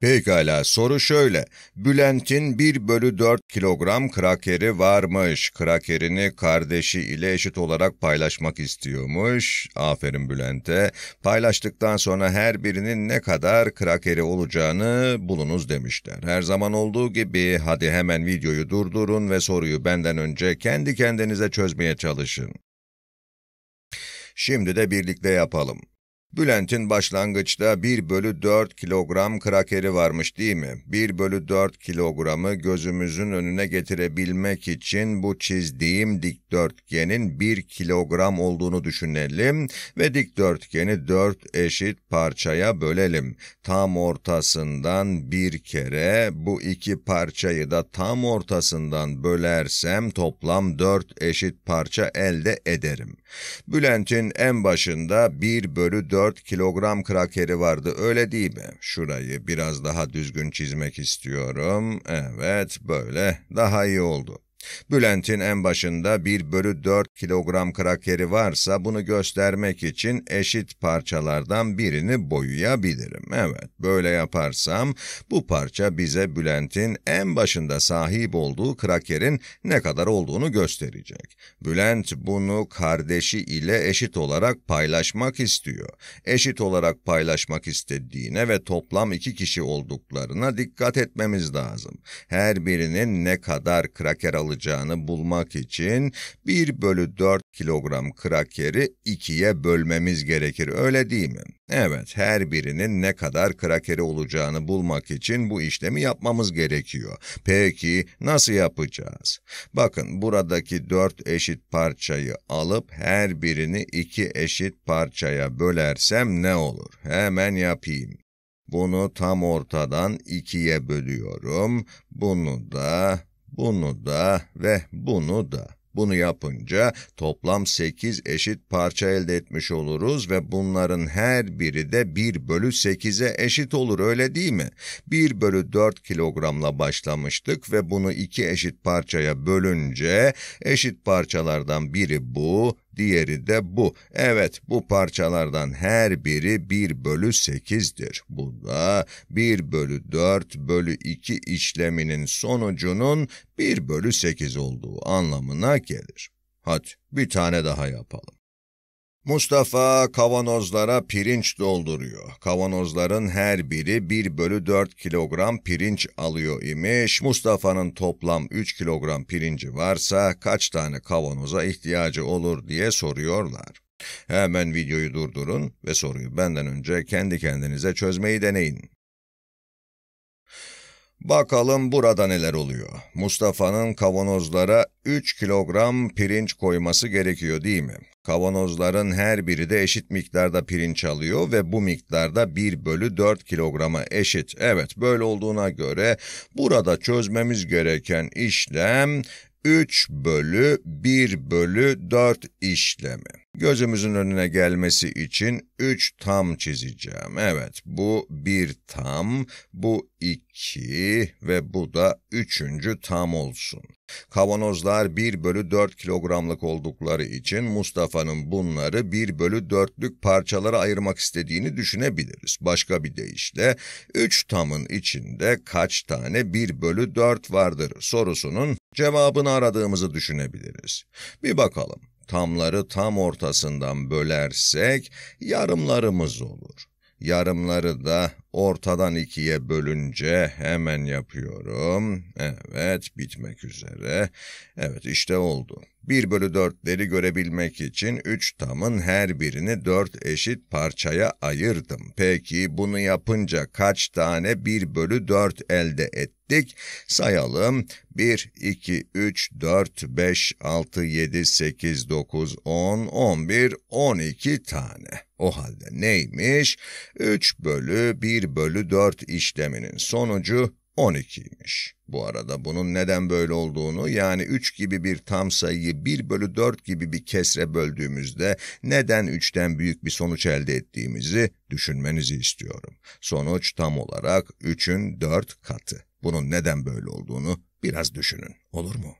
Pekala soru şöyle. Bülent'in 1 bölü 4 kilogram krakeri varmış. Krakerini kardeşi ile eşit olarak paylaşmak istiyormuş. Aferin Bülent'e. Paylaştıktan sonra her birinin ne kadar krakeri olacağını bulunuz demişler. Her zaman olduğu gibi hadi hemen videoyu durdurun ve soruyu benden önce kendi kendinize çözmeye çalışın. Şimdi de birlikte yapalım. Bülent'in başlangıçta 1 bölü 4 kilogram krakeri varmış değil mi? 1 bölü 4 kilogramı gözümüzün önüne getirebilmek için bu çizdiğim dikdörtgenin 1 kilogram olduğunu düşünelim ve dikdörtgeni 4 eşit parçaya bölelim. Tam ortasından bir kere bu iki parçayı da tam ortasından bölersem toplam 4 eşit parça elde ederim. Bülent'in en başında 1 bölü 4 kilogram krakeri vardı öyle değil mi? Şurayı biraz daha düzgün çizmek istiyorum. Evet böyle daha iyi oldu. Bülent'in en başında 1 bölü 4 kilogram krakeri varsa bunu göstermek için eşit parçalardan birini boyayabilirim. Evet, böyle yaparsam bu parça bize Bülent'in en başında sahip olduğu krakerin ne kadar olduğunu gösterecek. Bülent bunu kardeşi ile eşit olarak paylaşmak istiyor. Eşit olarak paylaşmak istediğine ve toplam iki kişi olduklarına dikkat etmemiz lazım. Her birinin ne kadar kraker alacağı olacağını bulmak için 1 bölü 4 kilogram krakeri ikiye bölmemiz gerekir öyle değil mi? Evet her birinin ne kadar krakeri olacağını bulmak için bu işlemi yapmamız gerekiyor. Peki nasıl yapacağız? Bakın buradaki 4 eşit parçayı alıp her birini 2 eşit parçaya bölersem ne olur? Hemen yapayım. Bunu tam ortadan ikiye bölüyorum. Bunu da bunu da ve bunu da. Bunu yapınca toplam 8 eşit parça elde etmiş oluruz ve bunların her biri de 1 bölü 8'e eşit olur öyle değil mi? 1 bölü 4 kilogramla başlamıştık ve bunu 2 eşit parçaya bölünce eşit parçalardan biri bu, diğeri de bu. Evet, bu parçalardan her biri 1 bölü 8'dir. Bu da 1 bölü 4 bölü 2 işleminin sonucunun 1 bölü 8 olduğu anlamına gelir. Hadi bir tane daha yapalım. Mustafa kavanozlara pirinç dolduruyor. Kavanozların her biri 1 bölü 4 kilogram pirinç alıyor imiş. Mustafa'nın toplam 3 kilogram pirinci varsa kaç tane kavanoza ihtiyacı olur diye soruyorlar. Hemen videoyu durdurun ve soruyu benden önce kendi kendinize çözmeyi deneyin. Bakalım burada neler oluyor. Mustafa'nın kavanozlara 3 kilogram pirinç koyması gerekiyor değil mi? Kavanozların her biri de eşit miktarda pirinç alıyor ve bu miktarda 1 bölü 4 kilograma eşit. Evet böyle olduğuna göre burada çözmemiz gereken işlem 3 bölü 1 bölü 4 işlemi. Gözümüzün önüne gelmesi için 3 tam çizeceğim. Evet bu bir tam, bu 2 ve bu da üçüncü tam olsun. Kavanozlar 1 bölü 4 kilogramlık oldukları için Mustafa'nın bunları 1 bölü 4'lük parçalara ayırmak istediğini düşünebiliriz. Başka bir deyişle 3 tamın içinde kaç tane 1 bölü 4 vardır sorusunun cevabını aradığımızı düşünebiliriz. Bir bakalım tamları tam ortasından bölersek yarımlarımız olur. Yarımları da Ortadan ikiye bölünce hemen yapıyorum. Evet bitmek üzere. Evet işte oldu. 1 bölü 4'leri görebilmek için 3 tamın her birini 4 eşit parçaya ayırdım. Peki bunu yapınca kaç tane 1 bölü 4 elde ettik? Sayalım. 1, 2, 3, 4, 5, 6, 7, 8, 9, 10, 11, 12 tane. O halde neymiş? 3 bölü 1 1 bölü 4 işleminin sonucu 12'ymiş. Bu arada bunun neden böyle olduğunu yani 3 gibi bir tam sayıyı 1 bölü 4 gibi bir kesre böldüğümüzde neden 3'ten büyük bir sonuç elde ettiğimizi düşünmenizi istiyorum. Sonuç tam olarak 3'ün 4 katı. Bunun neden böyle olduğunu biraz düşünün, olur mu?